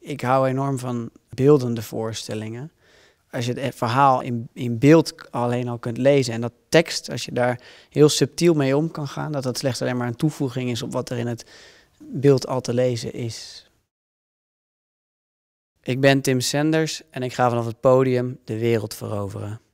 Ik hou enorm van beeldende voorstellingen. Als je het e- verhaal in, in beeld alleen al kunt lezen en dat tekst, als je daar heel subtiel mee om kan gaan, dat dat slechts alleen maar een toevoeging is op wat er in het beeld al te lezen is. Ik ben Tim Sanders en ik ga vanaf het podium de wereld veroveren.